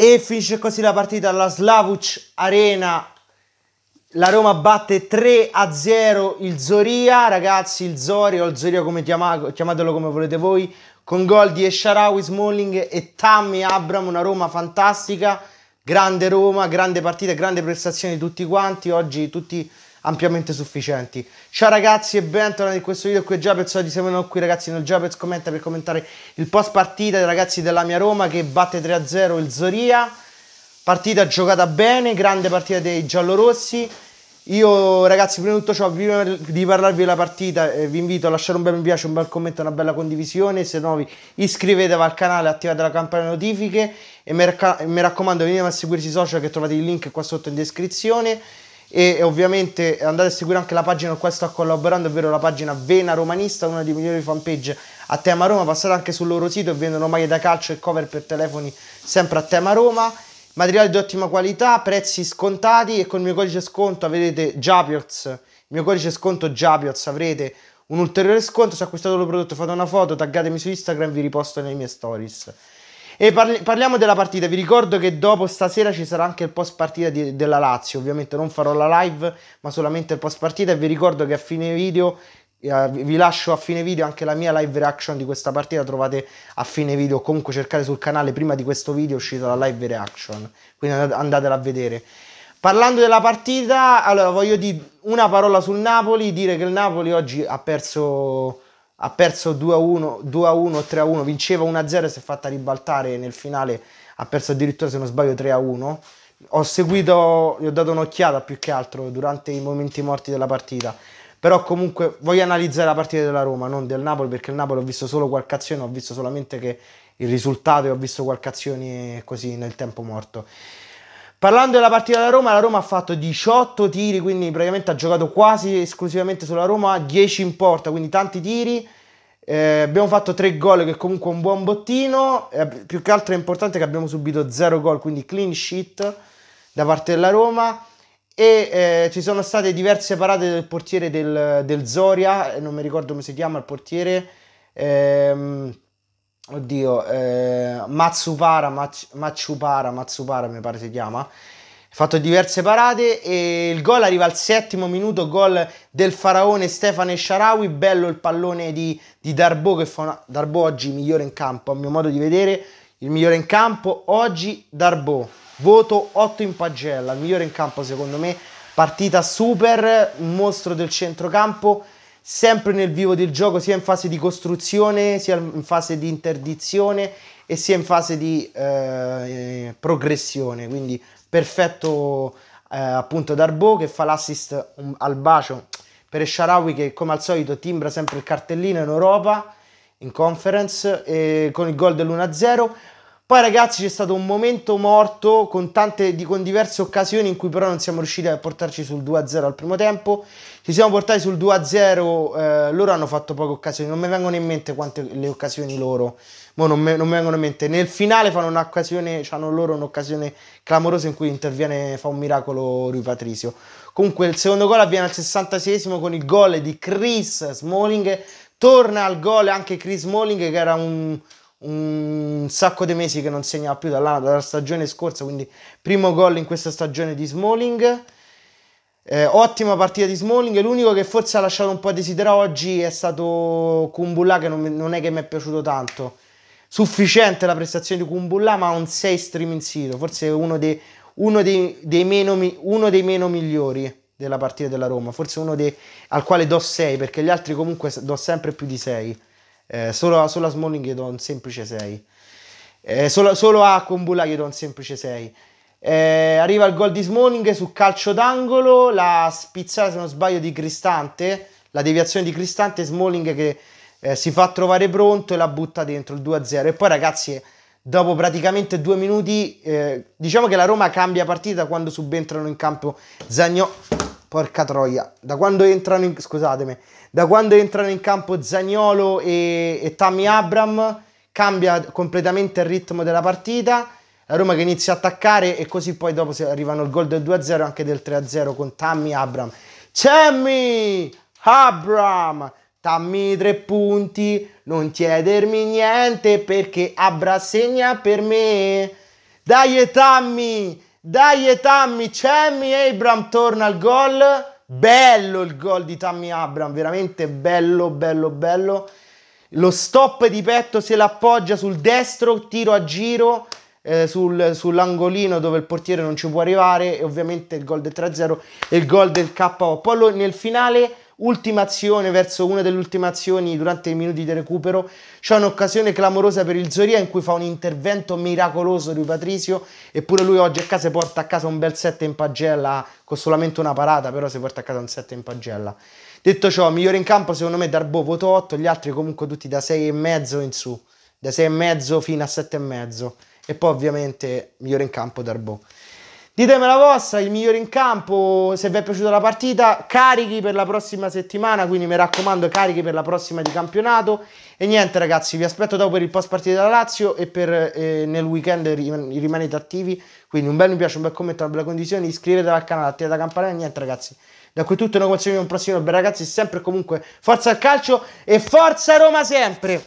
E finisce così la partita alla Slavuc Arena. La Roma batte 3 a 0 il Zoria, ragazzi, il Zoria o il Zoria come chiama, chiamatelo come volete voi, con gol di Esharawi, Smalling e Tammy Abram, una Roma fantastica, grande Roma, grande partita, grande prestazione di tutti quanti, oggi tutti ampiamente sufficienti. Ciao ragazzi e bentornati in questo video qui è Giapez, oggi siamo noi qui ragazzi nel Giapez commenta per commentare il post partita dei ragazzi della mia Roma che batte 3-0 il Zoria, partita giocata bene, grande partita dei giallorossi, io ragazzi prima di tutto ciò, prima di parlarvi della partita eh, vi invito a lasciare un bel mi piace, un bel commento, una bella condivisione, se no iscrivetevi al canale, attivate la campanella notifiche e mi, raccomando venite a seguirci i social che trovate il link qua sotto in descrizione e ovviamente andate a seguire anche la pagina con cui sto collaborando, ovvero la pagina Vena Romanista, una delle migliori fanpage a tema Roma, passate anche sul loro sito e vendono maglie da calcio e cover per telefoni sempre a tema Roma, materiali di ottima qualità, prezzi scontati e con il mio codice sconto avrete Japios, il mio codice sconto Japios avrete un ulteriore sconto, se acquistate il prodotto fate una foto, taggatemi su Instagram e vi riposto nelle mie stories. E parli- parliamo della partita, vi ricordo che dopo stasera ci sarà anche il post partita di- della Lazio, ovviamente non farò la live ma solamente il post partita e vi ricordo che a fine video eh, vi lascio a fine video anche la mia live reaction di questa partita trovate a fine video comunque cercate sul canale prima di questo video è uscita la live reaction quindi andatela a vedere parlando della partita allora voglio dire una parola sul Napoli dire che il Napoli oggi ha perso ha perso 2-1, 2-1, 3-1, vinceva 1-0 si è fatta ribaltare nel finale, ha perso addirittura se non sbaglio 3-1. Ho seguito, gli ho dato un'occhiata più che altro durante i momenti morti della partita, però comunque voglio analizzare la partita della Roma, non del Napoli, perché il Napoli ho visto solo qualche azione, ho visto solamente che il risultato e ho visto qualche azione così nel tempo morto. Parlando della partita della Roma, la Roma ha fatto 18 tiri, quindi praticamente ha giocato quasi esclusivamente sulla Roma, 10 in porta, quindi tanti tiri. Eh, abbiamo fatto 3 gol, che è comunque un buon bottino. Eh, più che altro è importante che abbiamo subito 0 gol, quindi clean sheet da parte della Roma. E eh, ci sono state diverse parate del portiere del, del Zoria, eh, non mi ricordo come si chiama il portiere. Ehm, oddio, eh, Matsupara, Mach, Matsupara, Matsupara mi pare si chiama, ha fatto diverse parate e il gol arriva al settimo minuto, gol del faraone Stefano Sharawi, bello il pallone di, di Darbo che fa una, Darbo oggi migliore in campo, a mio modo di vedere il migliore in campo oggi Darbo, voto 8 in pagella, il migliore in campo secondo me, partita super, mostro del centrocampo, sempre nel vivo del gioco, sia in fase di costruzione, sia in fase di interdizione e sia in fase di eh, progressione. Quindi perfetto eh, appunto Darbo che fa l'assist um, al bacio per Esharawi che come al solito timbra sempre il cartellino in Europa, in conference, con il gol dell'1-0. Poi ragazzi c'è stato un momento morto con, tante, di, con diverse occasioni in cui però non siamo riusciti a portarci sul 2-0 al primo tempo. Ci siamo portati sul 2-0, eh, loro hanno fatto poche occasioni, non mi vengono in mente quante le occasioni loro, Mo non, me, non mi vengono in mente. Nel finale fanno un'occasione, hanno loro un'occasione clamorosa in cui interviene, fa un miracolo Rui Patricio. Comunque il secondo gol avviene al 66 con il gol di Chris Smalling, torna al gol anche Chris Smalling che era un un sacco di mesi che non segnava più dalla, dalla stagione scorsa, quindi primo gol in questa stagione di Smalling. Eh, ottima partita di Smalling, l'unico che forse ha lasciato un po' a desiderare oggi è stato Kumbulla che non, non è che mi è piaciuto tanto. Sufficiente la prestazione di Kumbulla ma un 6 stream in sito, forse uno dei, uno, dei, dei meno, uno dei, meno, migliori della partita della Roma, forse uno dei, al quale do 6 perché gli altri comunque do sempre più di 6. Eh, solo, solo, a Smalling gli do un semplice 6. Eh, solo, solo, a Kumbulla gli do un semplice 6. Eh, arriva il gol di Smalling su calcio d'angolo, la spizzata se non sbaglio di Cristante, la deviazione di Cristante, Smalling che eh, si fa trovare pronto e la butta dentro il 2-0. E poi ragazzi, dopo praticamente due minuti, eh, diciamo che la Roma cambia partita quando subentrano in campo Zagnolo. Porca troia, da quando entrano in, scusatemi, da quando entrano in campo Zagnolo e, e Tammy Abram cambia completamente il ritmo della partita. La Roma che inizia a attaccare e così poi dopo arrivano il gol del 2-0 anche del 3-0 con Tammy Abram. Tammy Abram, Tammy tre punti, non chiedermi niente perché Abra segna per me. Dai Tammy, dai Tammy, Cemmy, Abram torna al gol. Bello il gol di Tammy Abram, veramente bello, bello, bello. Lo stop di petto se l'appoggia sul destro, tiro a giro eh, sul, sull'angolino dove il portiere non ci può arrivare e ovviamente il gol del 3-0 e il gol del KO. Poi nel finale ultima azione verso una delle ultime azioni durante i minuti di recupero. C'è un'occasione clamorosa per il Zoria in cui fa un intervento miracoloso di Patrizio, eppure lui oggi a casa porta a casa un bel set in pagella, con solamente una parata, però si porta a casa un set in pagella. Detto ciò, migliore in campo secondo me Darbo voto 8, gli altri comunque tutti da 6,5 in su, da 6,5 fino a 7,5 e poi ovviamente migliore in campo Darbo. Ditemi la vostra, il migliore in campo, se vi è piaciuta la partita, carichi per la prossima settimana, quindi mi raccomando carichi per la prossima di campionato. E niente ragazzi, vi aspetto dopo per il post partita della Lazio e per, eh, nel weekend rimanete attivi. Quindi un bel mi piace, un bel commento, una bella condizione, iscrivetevi al canale, attivate la campanella, niente ragazzi. Da qui tutto, noi consigliamo un prossimo, bel ragazzi, sempre e comunque forza al calcio e forza Roma sempre.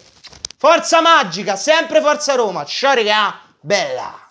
Forza magica, sempre forza Roma. Ciao regà, bella.